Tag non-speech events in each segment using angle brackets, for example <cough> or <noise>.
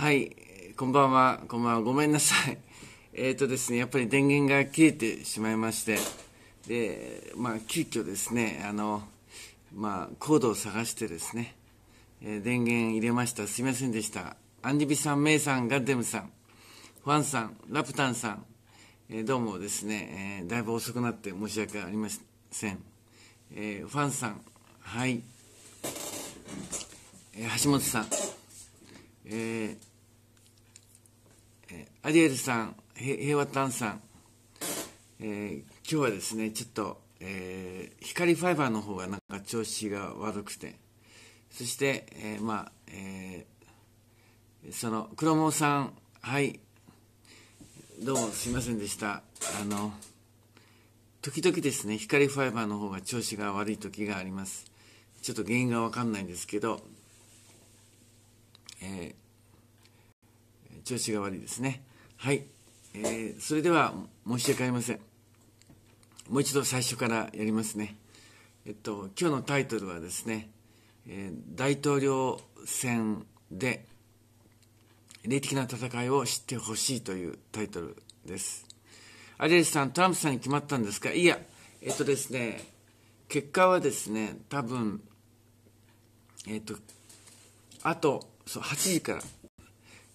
はい、こんばんは、こんばんは、ごめんなさい。<laughs> えっ、ー、とですね、やっぱり電源が切れてしまいまして、で、まあ、急遽ですね、あの、まあ、コードを探してですね、えー、電源入れました。すいませんでした。アンリビさん、メイさん、ガッデムさん、ファンさん、ラプタンさん、えー、どうもですね、えだいぶ遅くなって申し訳ありません。えファンさん、はい、え橋本さん、えーアデアリエルさん、平和丹さん、えー、今日はですね、ちょっと、えー、光ファイバーの方がなんか調子が悪くて、そして、えー、まあ、えー、その、黒毛さん、はい、どうもすいませんでした。あの、時々ですね、光ファイバーの方が調子が悪い時があります。ちょっと原因がわかんないんですけど、えー調子が悪いですね。はい。えー、それでは申し訳ありません。もう一度最初からやりますね。えっと、今日のタイトルはですね、えー、大統領選で霊的な戦いを知ってほしいというタイトルです。アリエスさん、トランプさんに決まったんですかいや、えっとですね、結果はですね、多分、えっと、あと、そう、8時から、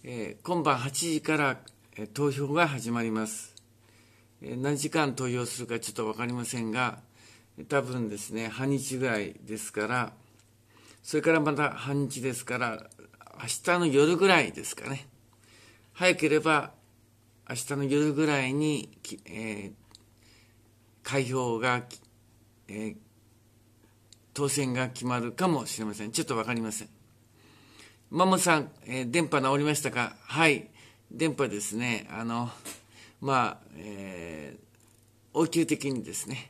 えー、今晩8時から、えー、投票が始まります、えー、何時間投票するかちょっと分かりませんが多分ですね半日ぐらいですからそれからまた半日ですから明日の夜ぐらいですかね早ければ明日の夜ぐらいに、えー、開票が、えー、当選が決まるかもしれませんちょっと分かりませんマモさん、えー、電波治りましたかはい。電波ですね。あの、まあ、えー、応急的にですね。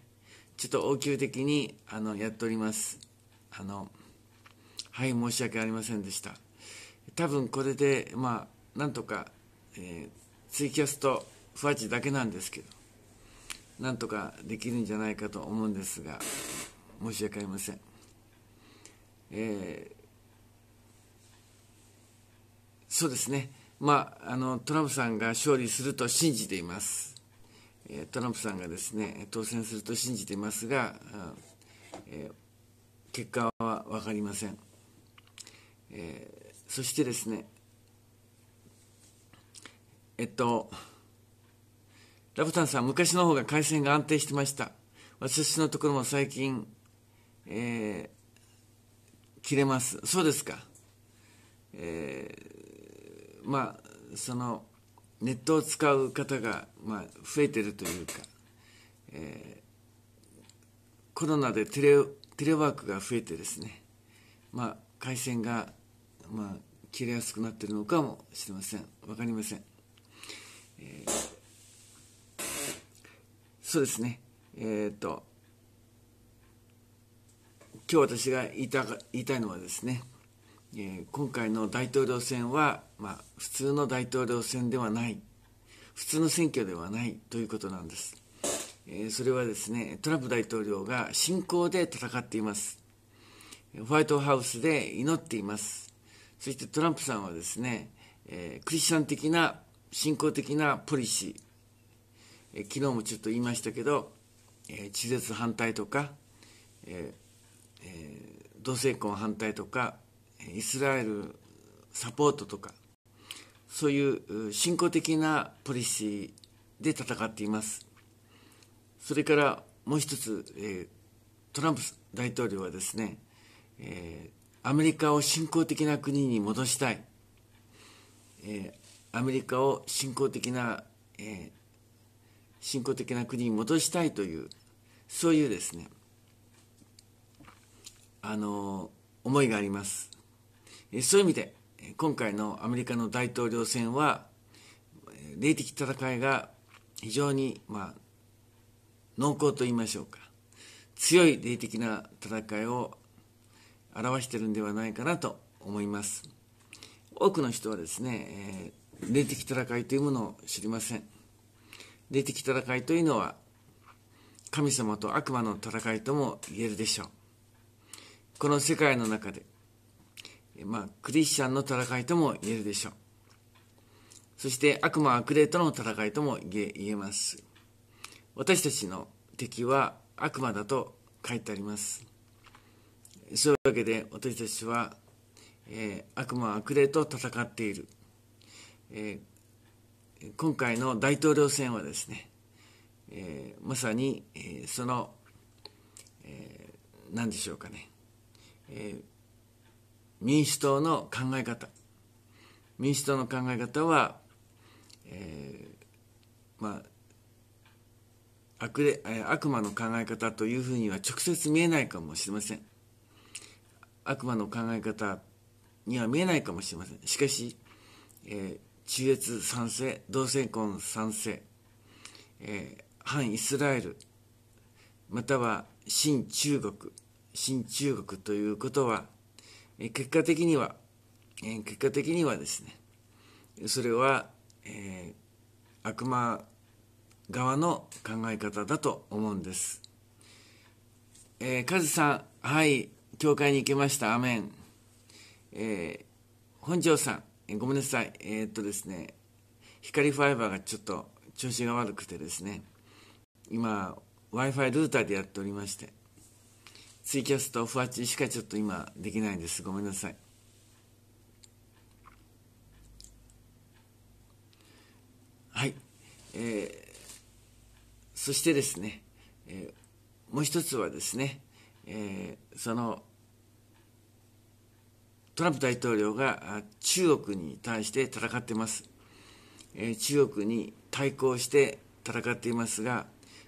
ちょっと応急的に、あの、やっております。あの、はい、申し訳ありませんでした。多分これで、まあ、なんとか、えー、ツイキャスト、フワチだけなんですけど、なんとかできるんじゃないかと思うんですが、申し訳ありません。えーそうですね、まあ、あのトランプさんが勝利すると信じています、えトランプさんがですね当選すると信じていますが、え結果は分かりません、えー、そしてですねえっとラブタンさん昔の方が回線が安定してました私のところも最近、えー、切れますそうですか、えーまあそのネットを使う方が、まあ、増えてるというか、えー、コロナでテレテレワークが増えてですね、まあ、回線が、まあ、切れやすくなってるのかもしれません分かりません、えー、そうですねえっ、ー、と今日私が言いた言いたいのはですね、えー、今回の大統領選はまあ、普通の大統領選ではない普通の選挙ではないということなんです、えー、それはですねトランプ大統領が信仰で戦っていますホワイトハウスで祈っていますそしてトランプさんはですね、えー、クリスチャン的な信仰的なポリシー、えー、昨日もちょっと言いましたけど、えー、地絶反対とか、ええー、同性婚反対とかイスラエルサポートとかそういう信仰的なポリシーで戦っていますそれからもう一つ、えトランプ大統領はですね、えアメリカを信仰的な国に戻したい、えアメリカを信仰的な、え信仰的な国に戻したいというそういうですねあの思いがありますそういう意味で今回のアメリカの大統領選は霊的戦いが非常に、まあ、濃厚と言いましょうか強い霊的な戦いを表してるんではないかなと思います多くの人はですね、えー、霊的戦いというものを知りません霊的戦いというのは神様と悪魔の戦いとも言えるでしょうこの世界の中でまあ、クリスチャンの戦いとも言えるでしょうそして悪魔悪霊との戦いとも言えます私たちの敵は悪魔だと書いてありますそういうわけで私たちは、えー、悪魔悪霊と戦っている、えー、今回の大統領選はですね、えー、まさに、えその、え何でしょうかね、えー民主党の考え方民主党の考え方は、えー、まあ悪悪魔の考え方というふうには直接見えないかもしれません悪魔の考え方には見えないかもしれませんしかし、えー、中越賛成同性婚賛成、えー、反イスラエルまたは新中国新中国ということはえ結果的には、え結果的にはですねそれは、えー、悪魔側の考え方だと思うんです。えー、カズさん、はい、教会に行きました、アメン。えー、本庄さん、ごめんなさい、えー、っとですね、光ファイバーがちょっと調子が悪くてですね、今、Wi-Fi ルーターでやっておりまして、ツイキャスとふわちしかちょっと今できないんですごめんなさいはい、えー、そしてですね、えー、もう一つはですね、えー、そのトランプ大統領が中国に対して戦っています、えー、中国に対抗して戦っていますが、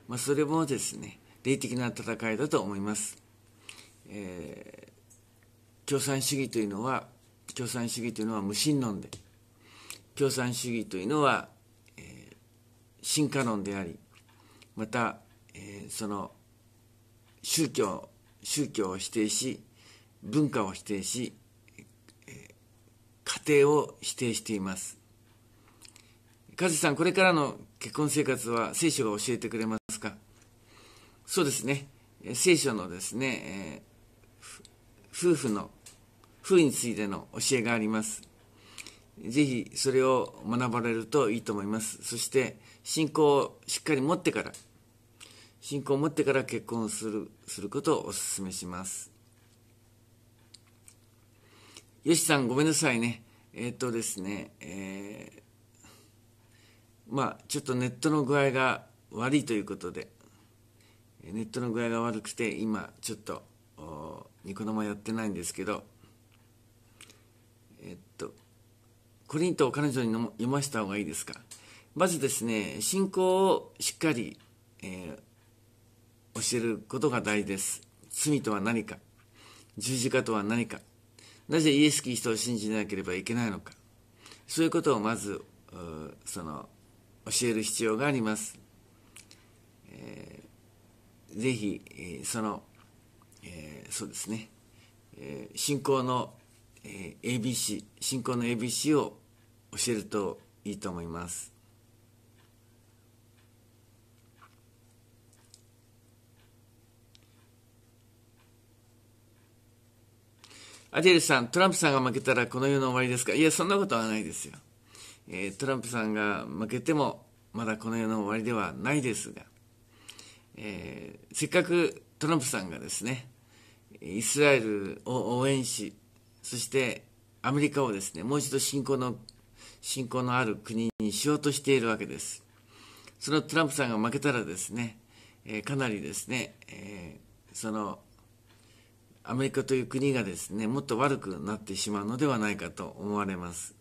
まあ、それもですね霊的な戦いだと思いますえー、共産主義というのは共産主義というのは無神論で共産主義というのは、えー、進化論でありまた、えー、その宗教宗教を否定し文化を否定し、えー、家庭を否定しています梶さんこれからの結婚生活は聖書が教えてくれますかそうですね聖書のですね、え夫婦の夫についての教えがありますぜひそれを学ばれるといいと思いますそして信仰をしっかり持ってから信仰を持ってから結婚するすることをお勧めしますよしさんごめんなさいねえー、っとですねえー、まあちょっとネットの具合が悪いということでネットの具合が悪くて今ちょっとニコ生やってないんですけどえっとコリントを彼女に読ませた方がいいですかまずですね信仰をしっかり、えー、教えることが大事です罪とは何か十字架とは何かなぜイエス・キリストを信じなければいけないのかそういうことをまずその教える必要があります、えー、ぜひ、えー、そのえー、そうですね、えー、信仰の、えー、ABC 信仰の ABC を教えるといいと思います。アジェルさん、トランプさんが負けたらこの世の終わりですかいや、そんなことはないですよ。えー、トランプさんが負けても、まだこの世の終わりではないですが、えー、せっかくトランプさんがですね、イスラエルを応援し、そしてアメリカをですね、もう一度信仰の、信仰のある国にしようとしているわけです。そのトランプさんが負けたらですね、えー、かなりですね、えー、その、アメリカという国がですね、もっと悪くなってしまうのではないかと思われます。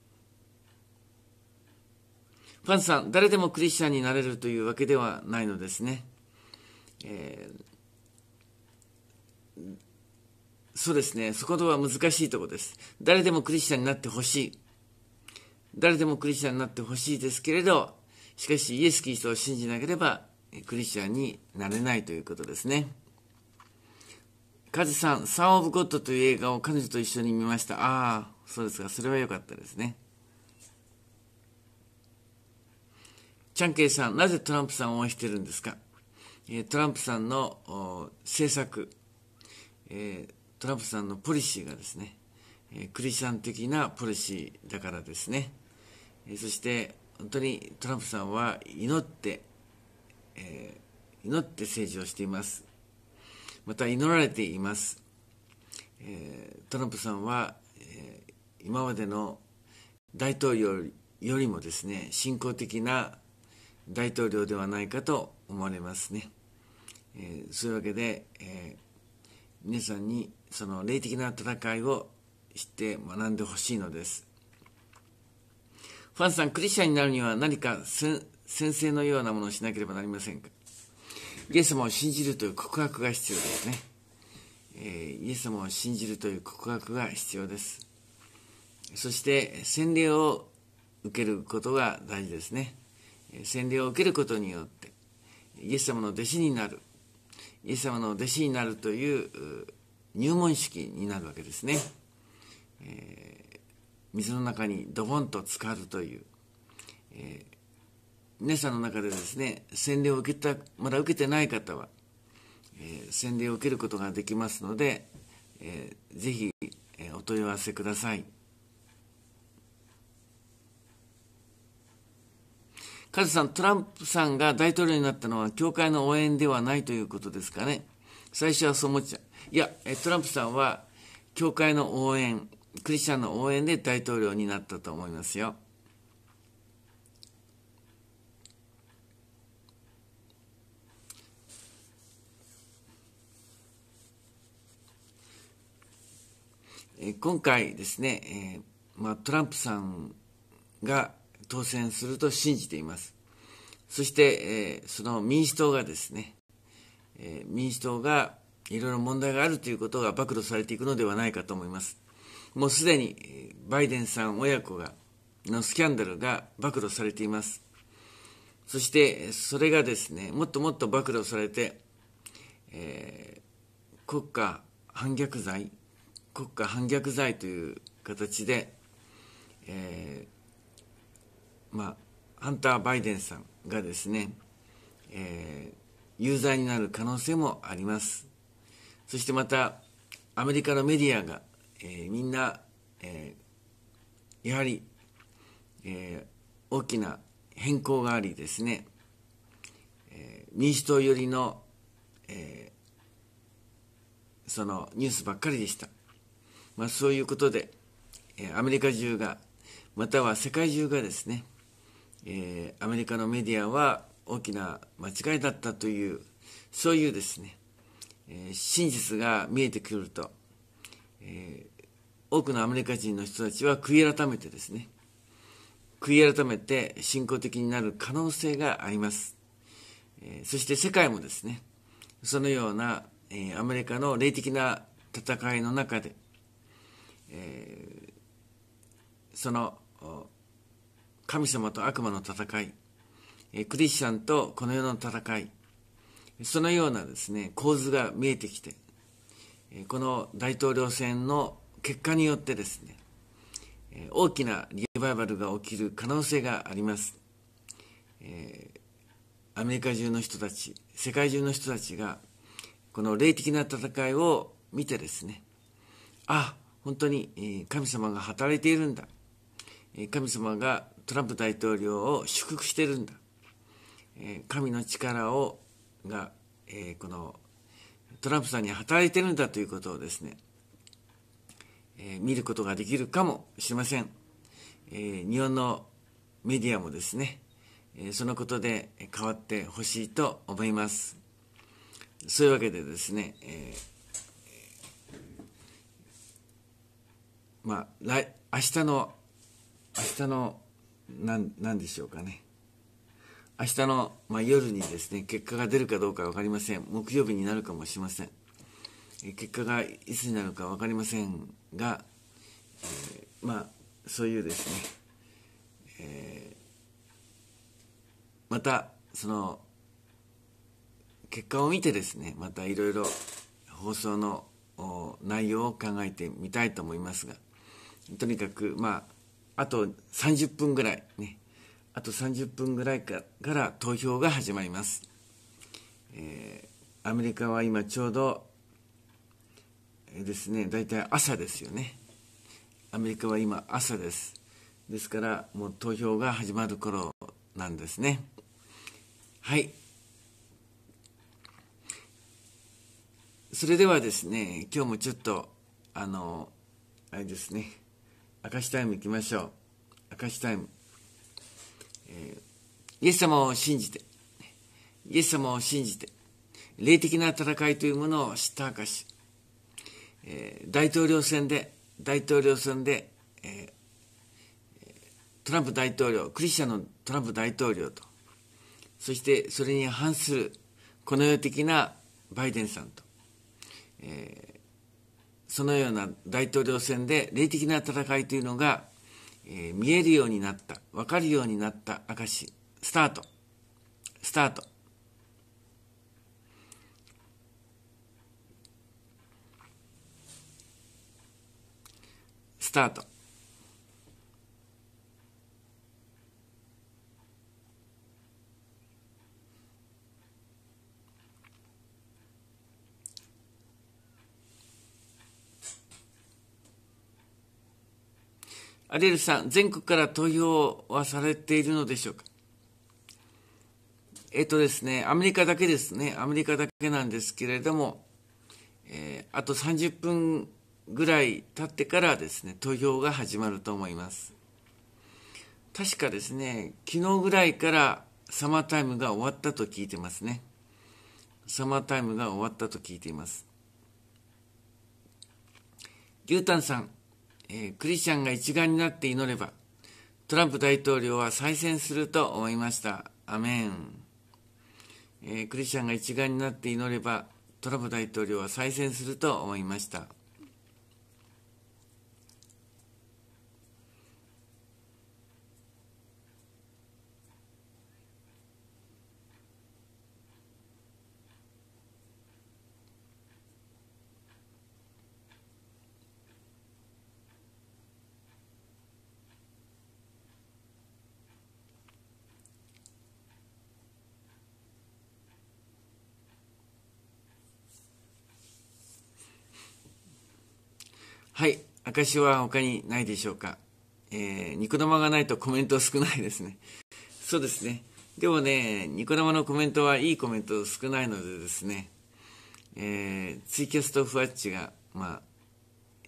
パンさん、誰でもクリスチャンになれるというわけではないのですね。えーそうですね。そことは難しいところです。誰でもクリスチャンになってほしい。誰でもクリスチャンになってほしいですけれど、しかしイエス・キリストを信じなければクリスチャンになれないということですね。カズさん、サン・オブ・ゴッドという映画を彼女と一緒に見ました。ああ、そうですか。それは良かったですね。チャンケイさん、なぜトランプさんを応援してるんですかトランプさんの政策、えー、トランプさんのポリシーがですね、えクリスチャン的なポリシーだからですね、えそして本当にトランプさんは祈って、え祈って政治をしていますまた祈られています、えトランプさんは、え今までの大統領よりもですね信仰的な大統領ではないかと思われますね、えそういうわけで、え皆さんにその霊的な戦いを知って学んでほしいのですファンさんクリスチャンになるには何か先生のようなものをしなければなりませんかイエス様を信じるという告白が必要ですね、えー、イエス様を信じるという告白が必要ですそして洗礼を受けることが大事ですね洗礼を受けることによってイエス様の弟子になるイエス様の弟子になるという入門式になるわけですね、えー、水の中にドボンと浸かるという、えー、皆さんの中でですね洗礼を受けたまだ受けてない方は、えー、洗礼を受けることができますので、えー、ぜひ、えお問い合わせください。カズさん、トランプさんが大統領になったのは、教会の応援ではないということですかね。最初はそう思っちゃう。いや、トランプさんは、教会の応援、クリスチャンの応援で大統領になったと思いますよ。今回ですね、まあ、トランプさんが当選すると信じています。そして、えー、その民主党がですね、えー、民主党がいろいろ問題があるということが暴露されていくのではないかと思います。もうすでにバイデンさん親子がのスキャンダルが暴露されています。そしてそれがですね、もっともっと暴露されて、えー、国家反逆罪、国家反逆罪という形で、えー、まあ、ハンター・バイデンさんがですね、えー、有罪になる可能性もありますそしてまたアメリカのメディアが、えー、みんな、えー、やはり、えー、大きな変更がありですね、えー、民主党寄りの、えー、そのニュースばっかりでした、まあ、そういうことで、えー、アメリカ中がまたは世界中がですねえー、アメリカのメディアは大きな間違いだったというそういうですね、えー、真実が見えてくると、えー、多くのアメリカ人の人たちは悔い改めてですね悔い改めて信仰的になる可能性があります、えそして世界もですねそのような、えアメリカの霊的な戦いの中で、えその神様と悪魔の戦い、えクリスチャンとこの世の戦い、そのようなですね、構図が見えてきて、この大統領選の結果によってですね、大きなリバイバルが起きる可能性があります。えアメリカ中の人たち、世界中の人たちが、この霊的な戦いを見てですね、あ、本当に神様が働いているんだ。神様がトランプ大統領を祝福してるんだ、えー、神の力をが、えー、このトランプさんに働いてるんだということをですね、えー、見ることができるかもしれません、え日本のメディアもですね、えそのことで変わってほしいと思いますそういうわけでですね、えまあ来明日の明日の何でしょうかね明日の、まあ、夜にですね結果が出るかどうか分かりません木曜日になるかもしれません結果がいつになるか分かりませんが、えー、まあそういうですね、えー、またその結果を見てですねまたいろいろ放送の内容を考えてみたいと思いますがとにかくまああと30分ぐらいね、あと30分ぐらいから投票が始まります。えー、アメリカは今ちょうど、えー、ですね、大体朝ですよね。アメリカは今朝です。ですから、もう投票が始まる頃なんですね。はい。それではですね、今日もちょっと、あの、あれですね。明石タイム行きましょう。明石タイム。えー、イエス様を信じて、イエス様を信じて、霊的な戦いというものを知った証し、えー、大統領選で、大統領選で、えー、トランプ大統領、クリスチャンのトランプ大統領と、そしてそれに反する、この世的なバイデンさんと、えそのような大統領選で霊的な戦いというのが、えー、見えるようになった、分かるようになった証、スタート、スタート。スタート。アリエルさん、全国から投票はされているのでしょうかえっとですね、アメリカだけですね、アメリカだけなんですけれども、えー、あと30分ぐらい経ってからですね、投票が始まると思います。確かですね、昨日ぐらいからサマータイムが終わったと聞いてますね。サマータイムが終わったと聞いています。牛タンさん、えー、クリスチャンが一丸になって祈れば、トランプ大統領は再選すると思いました。アメン。えー、クリスチャンが一丸になって祈れば、トランプ大統領は再選すると思いました。証は他にないでしょうか。えー、ニコ生がないとコメント少ないですね。<laughs> そうですね。でもね、ニコ生のコメントはいいコメント少ないのでですね、えー、ツイキャストフワッチが、まあ、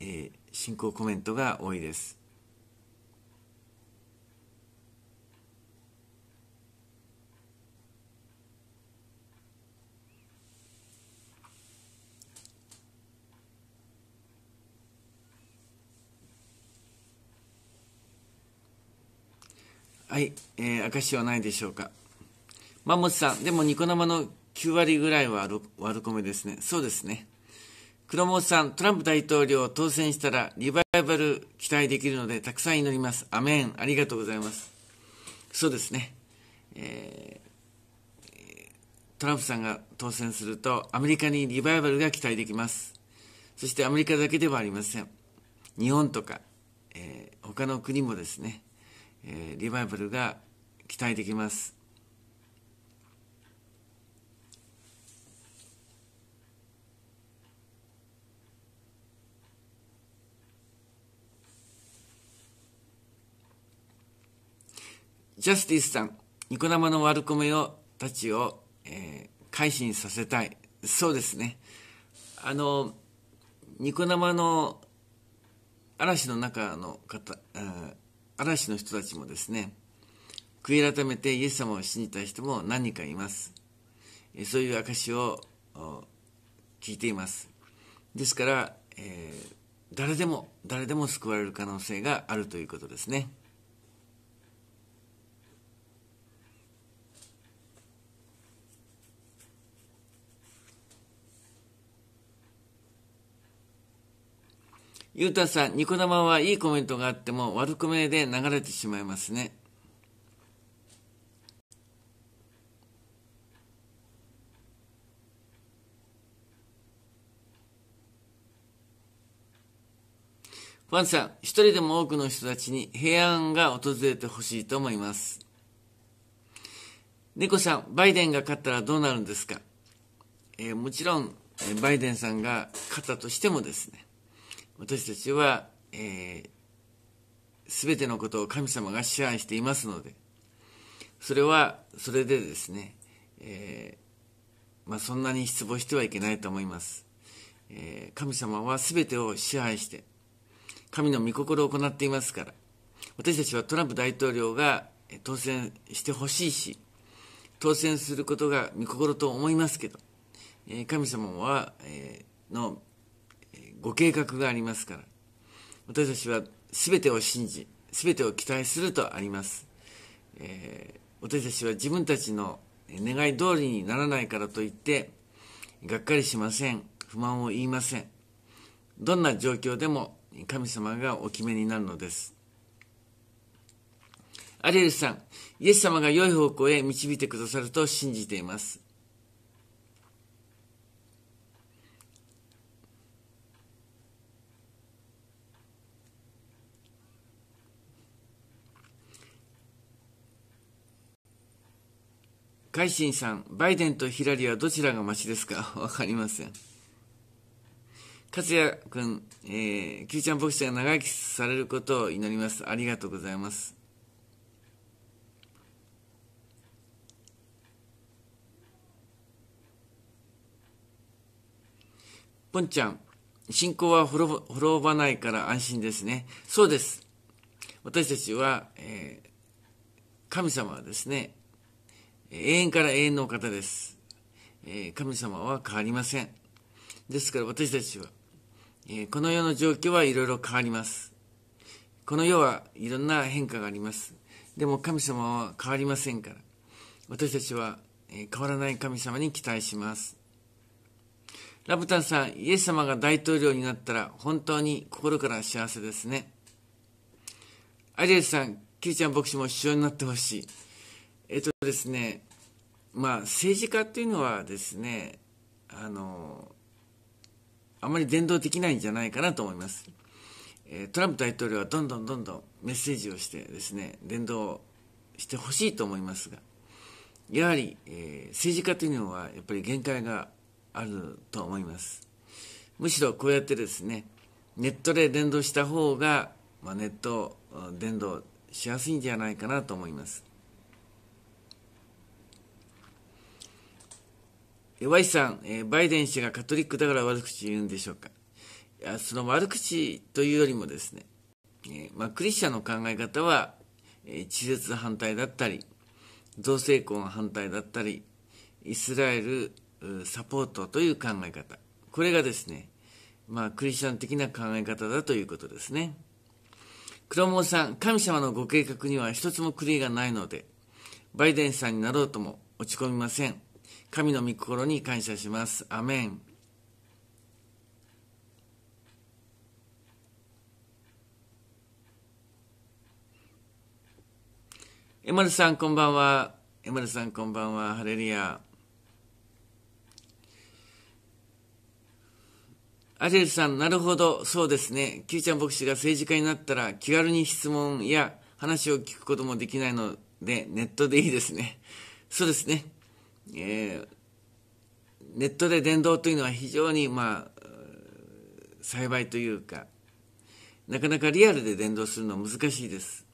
えー、進行コメントが多いです。はい、えー、証はないでしょうか。マンモスさん、でもニコ生の9割ぐらいは悪コメですね。そうですね。黒本さん、トランプ大統領当選したらリバイバル期待できるのでたくさん祈ります。アメン。ありがとうございます。そうですね。えー、トランプさんが当選するとアメリカにリバイバルが期待できます。そしてアメリカだけではありません。日本とか、えー、他の国もですね、えリバイバルが期待できます。ジャスティスさん、ニコ生の悪コメをたちを、えー、改心させたい。そうですね。あの、ニコ生の嵐の中の方、うん嵐の人たちもですね悔い改めてイエス様を信じた人も何人かいますそういう証を聞いていますですから、えー、誰でも誰でも救われる可能性があるということですね。ゆうたさん、ニコ玉はいいコメントがあっても悪くめで流れてしまいますね。ファンさん、一人でも多くの人たちに平安が訪れてほしいと思います。猫さん、バイデンが勝ったらどうなるんですか、えー、もちろん、バイデンさんが勝ったとしてもですね、私たちは、えー、全てのことを神様が支配していますのでそれはそれでですね、えー、まあ、そんなに失望してはいけないと思います、えー、神様は全てを支配して神の御心を行っていますから私たちはトランプ大統領が当選してほしいし当選することが御心と思いますけど、え神様は、えのご計画がありますから私たちは全てを信じ全てを期待するとあります、えー、私たちは自分たちの願い通りにならないからといってがっかりしません不満を言いませんどんな状況でも神様がお決めになるのですアリエルさんイエス様が良い方向へ導いてくださると信じています海進さん、バイデンとヒラリはどちらがマシですか <laughs> わかりません。勝也くん、えー、キューちゃん牧師が長生きされることを祈ります。ありがとうございます。ポンちゃん、信仰は滅ばないから安心ですね。そうです。私たちは、えー、神様はですね、永遠から永遠のお方です。えー、神様は変わりません。ですから私たちは、えー、この世の状況はいろいろ変わります。この世はいろんな変化があります。でも神様は変わりませんから、私たちは、えー、変わらない神様に期待します。ラブタンさん、イエス様が大統領になったら本当に心から幸せですね。アリエルさん、キリちゃん牧師も主張になってほしい。えっとですね、まあ、政治家っていうのはですね、あの、あまり伝道できないんじゃないかなと思います。トランプ大統領はどんどんどんどんメッセージをしてですね、伝道してほしいと思いますが、やはり、えー、政治家というのはやっぱり限界があると思います。むしろこうやってですね、ネットで伝道した方が、まあ、ネット伝道しやすいんじゃないかなと思います。Y さん、えバイデン氏がカトリックだから悪口言うんでしょうかいやその悪口というよりもですね、えまあ、クリスチャンの考え方は、え地絶反対だったり同性婚反対だったりイスラエルサポートという考え方これがですね、まあ、クリスチャン的な考え方だということですね黒門さん神様のご計画には一つも狂いがないのでバイデンさんになろうとも落ち込みません神の御心に感謝します。アメン。エマルさん、こんばんは。エマルさん、こんばんは。ハレリア。アジェルさん、なるほど、そうですね。キューちゃん牧師が政治家になったら気軽に質問や話を聞くこともできないので、ネットでいいですね。そうですね。えー、ネットで伝道というのは非常に、まあ、栽培というか、なかなかリアルで伝道するのは難しいです。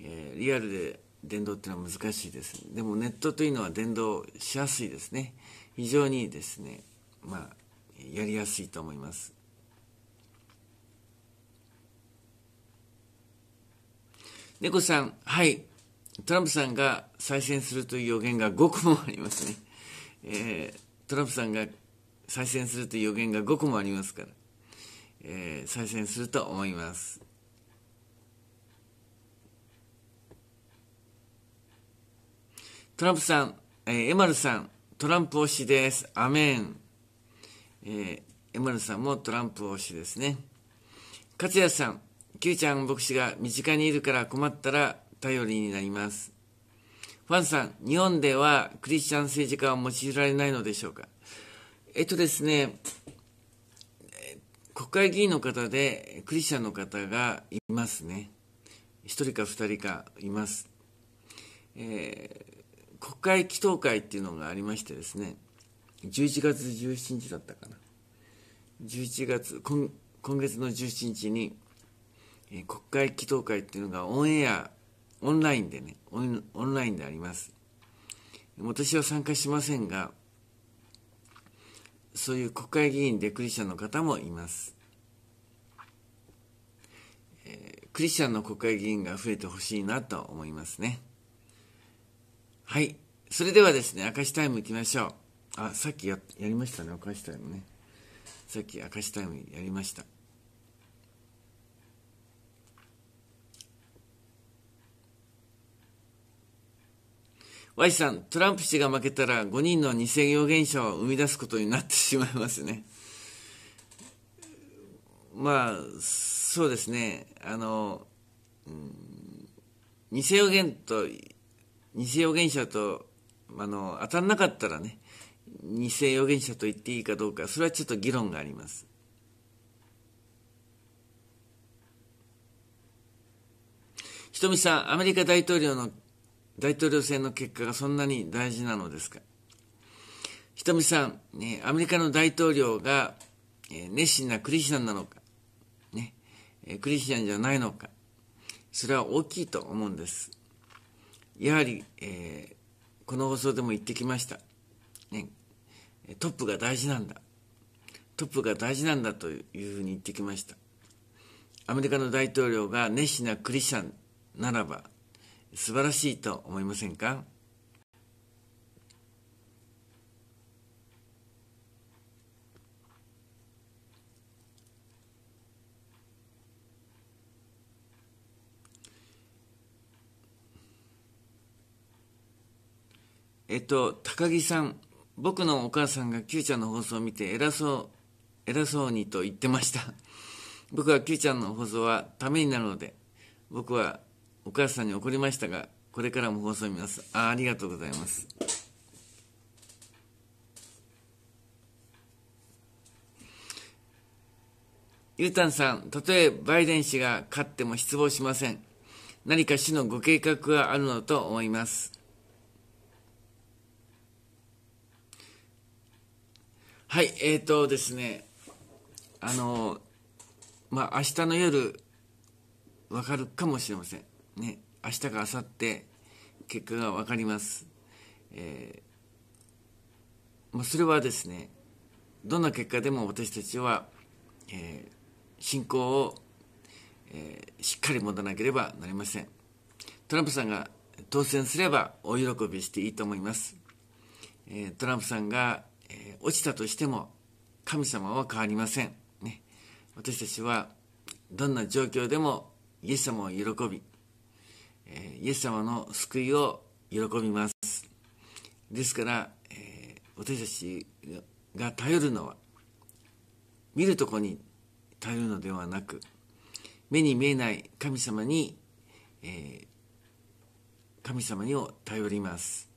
えー、リアルで伝道っていうのは難しいです。でもネットというのは伝道しやすいですね。非常にですね、まあ、やりやすいと思います。猫さん、はい。トランプさんが再選するという予言が5個もありますね、えー、トランプさんが再選するという予言が5個もありますから、えー、再選すると思いますトランプさん、えー、エマルさんトランプ推しですアメン、えー、エマルさんもトランプ推しですね勝也さん Q ちゃん牧師が身近にいるから困ったら頼りになります。ファンさん、日本ではクリスチャン政治家は用いられないのでしょうかえっとですね、国会議員の方でクリスチャンの方がいますね。1人か2人かいます。えー、国会祈祷会っていうのがありましてですね、11月17日だったかな。11月、今今月の17日に、えー、国会祈祷会っていうのがオンエアオンラインでねオンラインであります私は参加しませんがそういう国会議員でクリスチャンの方もいます、えー、クリスチャンの国会議員が増えてほしいなと思いますねはいそれではですね明石タイムいきましょうあさっきややりましたね明石タイムねさっき明石タイムやりましたさん、トランプ氏が負けたら5人の偽予言者を生み出すことになってしまいますね。<laughs> まあ、そうですね。あの、うん、偽予言と、偽予言者と、あの、当たんなかったらね、偽予言者と言っていいかどうか、それはちょっと議論があります。ひとみさん、アメリカ大統領の大統領選の結果がそんなに大事なのですかひとみさん、ね、アメリカの大統領が、え熱心なクリスチャンなのか、ねえクリスチャンじゃないのか、それは大きいと思うんです。やはり、えー、この放送でも言ってきました、ね。トップが大事なんだ。トップが大事なんだというふうに言ってきました。アメリカの大統領が熱心なクリスチャンならば、素晴らしいと思いませんかえっと、高木さん、僕のお母さんが Q ちゃんの放送を見て偉そう、偉そうにと言ってました。僕は Q ちゃんの放送はためになるので、僕はお母さんに怒りましたが、これからも放送を見ます。あありがとうございます。ゆうたんさん、たとえバイデン氏が勝っても失望しません。何か死のご計画があるのと思います。はい、えっ、ー、とですね、あの、まあ、明日の夜、わかるかもしれません。ね、明日か明後日結果が分かります。えー、まあ、それはですね、どんな結果でも私たちは、えー、信仰を、えー、しっかり持たなければなりません。トランプさんが当選すれば大喜びしていいと思います。えトランプさんが、え落ちたとしても神様は変わりません。ね、私たちはどんな状況でもイエス様を喜びえイエス様の救いを喜びます。ですから、え私たちが頼るのは、見るとこに頼るのではなく、目に見えない神様に、え神様にを頼ります。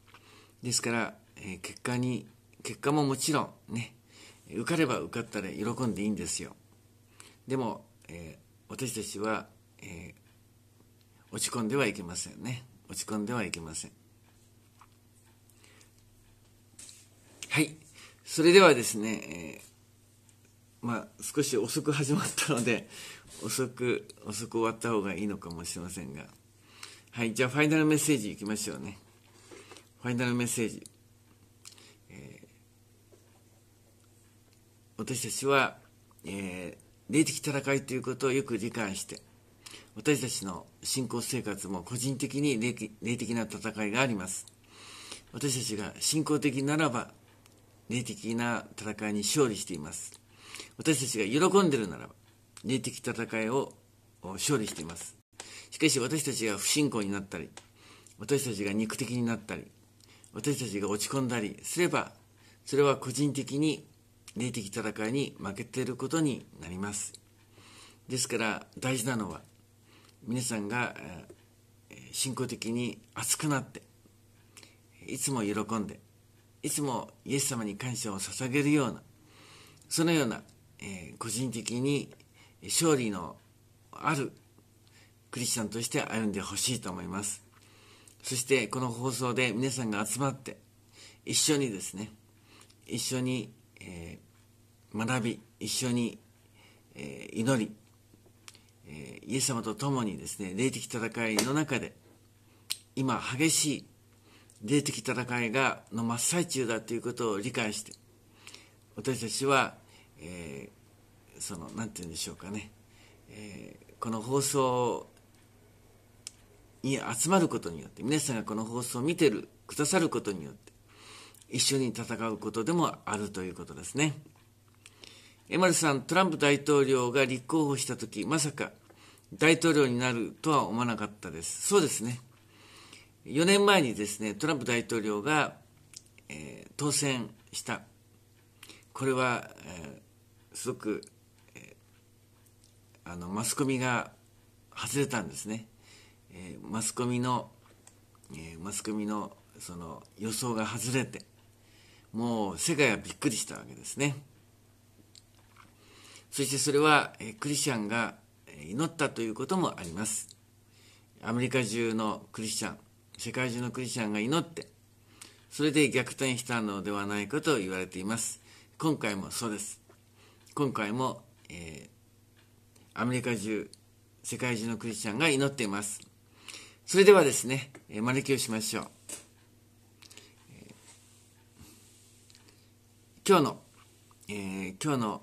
ですから、え結果に、結果ももちろんね、受かれば受かったら喜んでいいんですよ。でも、え私たちは、えー落ち込んではいけませんね落ち込んではいけませんはいそれではですね、えー、まあ少し遅く始まったので <laughs> 遅く遅く終わった方がいいのかもしれませんがはいじゃあファイナルメッセージいきましょうねファイナルメッセージ、えー、私たちは、えー、霊的戦いということをよく理解して私たちの信仰生活も個人的に霊的な戦いがあります私たちが信仰的ならば霊的な戦いに勝利しています私たちが喜んでるならば霊的戦いを勝利していますしかし私たちが不信仰になったり私たちが肉的になったり私たちが落ち込んだりすればそれは個人的に霊的戦いに負けていることになりますですから大事なのは皆さんが信仰的に熱くなっていつも喜んでいつもイエス様に感謝を捧げるようなそのような、えー、個人的に勝利のあるクリスチャンとして歩んでほしいと思いますそしてこの放送で皆さんが集まって一緒にですね一緒に、えー、学び一緒に、えー、祈りえイエス様と共にですね霊的戦いの中で今激しい霊的戦いがの真っ最中だということを理解して私たちは、えー、その何て言うんでしょうかね、えー、この放送に集まることによって皆さんがこの放送を見てるくださることによって一緒に戦うことでもあるということですね。エマルさん、トランプ大統領が立候補したとき、まさか大統領になるとは思わなかったです。そうですね。4年前にですね、トランプ大統領が、えー、当選した。これは、えー、すごく、えー、あの、マスコミが外れたんですね。えマスコミの、えマスコミの、その、予想が外れて、もう世界はびっくりしたわけですね。そしてそれはクリスチャンが祈ったということもありますアメリカ中のクリスチャン世界中のクリスチャンが祈ってそれで逆転したのではないかと言われています今回もそうです今回も、えー、アメリカ中世界中のクリスチャンが祈っていますそれではですね、えー、招きをしましょう、えー、今日の、えー、今日の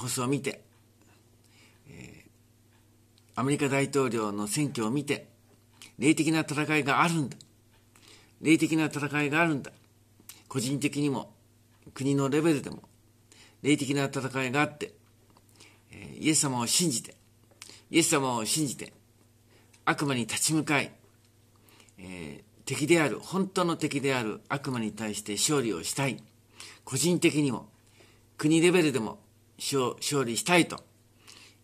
放送を見て、えー、アメリカ大統領の選挙を見て、霊的な戦いがあるんだ。霊的な戦いがあるんだ。個人的にも、国のレベルでも、霊的な戦いがあって、えー、イエス様を信じて、イエス様を信じて、悪魔に立ち向かい、えー、敵である、本当の敵である悪魔に対して勝利をしたい。個人的にも、国レベルでも、勝利したいと、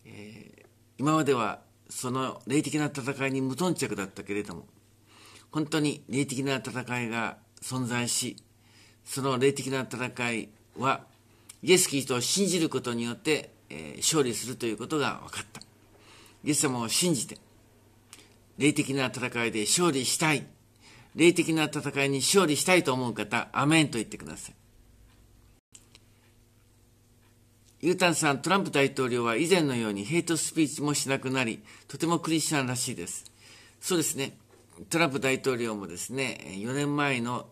えー、今まではその霊的な戦いに無頓着だったけれども本当に霊的な戦いが存在しその霊的な戦いはイエス・キリストを信じることによって、えー、勝利するということが分かったイエス様を信じて霊的な戦いで勝利したい霊的な戦いに勝利したいと思う方アメンと言ってくださいユータンさん、トランプ大統領は以前のようにヘイトスピーチもしなくなり、とてもクリスチャンらしいです。そうですね、トランプ大統領もですね、4年前の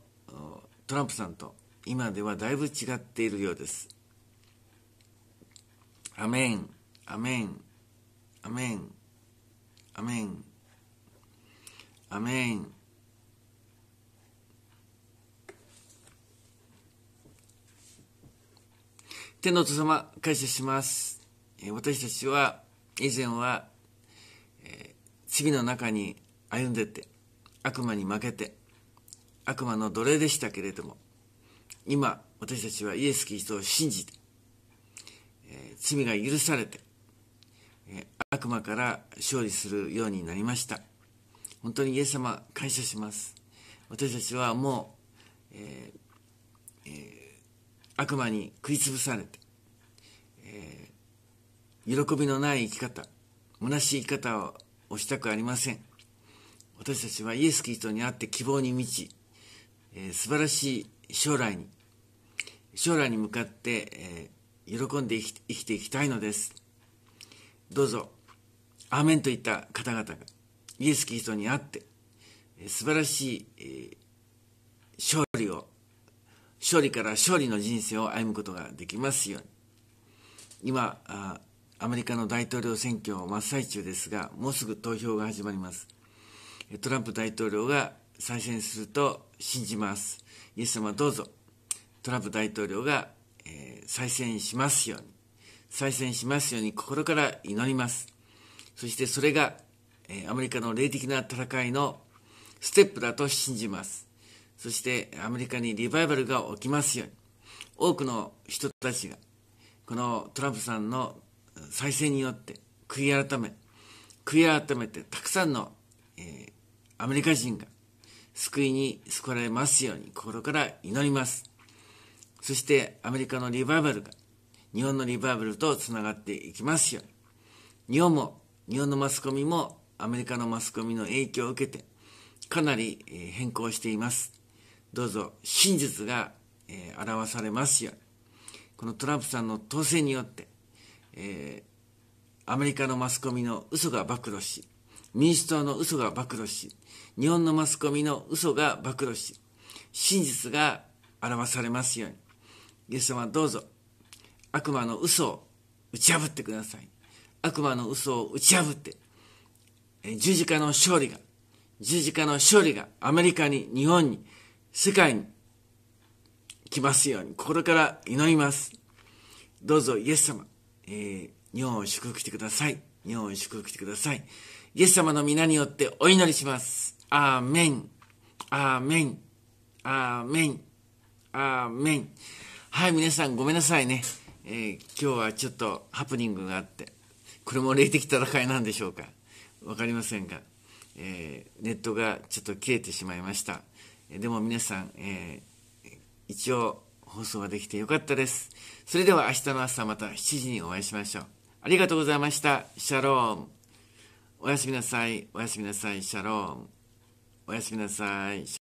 トランプさんと今ではだいぶ違っているようです。アメン、アメン、アメン、アメン、アメン。天のお父様、感謝します。私たちは、以前は、え罪の中に歩んでて、悪魔に負けて、悪魔の奴隷でしたけれども、今、私たちはイエス・キリストを信じて、え罪が許されて、え悪魔から勝利するようになりました。本当にイエス様、感謝します。私たちはもう、えーえー悪魔に食いつぶされて、えー、喜びのない生き方虚しい生き方をしたくありません私たちはイエス・キリストにあって希望に満ち、えー、素晴らしい将来に将来に向かって、えー、喜んで生きていきたいのですどうぞアーメンといった方々がイエス・キリストにあって、えー、素晴らしい、えー、勝利を勝利から勝利の人生を歩むことができますように今アメリカの大統領選挙真っ最中ですがもうすぐ投票が始まりますトランプ大統領が再選すると信じますイエス様どうぞトランプ大統領が、え再選しますように再選しますように心から祈りますそしてそれが、えアメリカの霊的な戦いのステップだと信じますそしてアメリカにリバイバルが起きますように、多くの人たちが、このトランプさんの再選によって悔い改め、悔い改めてたくさんの、えー、アメリカ人が救いに救われますように心から祈ります。そしてアメリカのリバイバルが日本のリバイバルとつながっていきますように。日本も、日本のマスコミもアメリカのマスコミの影響を受けてかなり変更しています。どうぞ真実が、えー、表されますようにこのトランプさんの当選によって、えー、アメリカのマスコミの嘘が暴露し民主党の嘘が暴露し日本のマスコミの嘘が暴露し真実が表されますようにイエス様どうぞ悪魔の嘘を打ち破ってください悪魔の嘘を打ち破って十字架の勝利が十字架の勝利がアメリカに日本に世界に来ますように心から祈ります。どうぞイエス様、えー、日本を祝福してください。日本を祝福してください。イエス様の皆によってお祈りします。アーメン。アーメン。アーメン。アーメン。はい、皆さんごめんなさいね。えー、今日はちょっとハプニングがあって、これも霊的戦いなんでしょうか。わかりませんが、えー、ネットがちょっと消えてしまいました。でも皆さん、えー、一応放送ができてよかったです。それでは明日の朝また7時にお会いしましょう。ありがとうございました。シャローン。おやすみなさい。おやすみなさい。シャローン。おやすみなさい。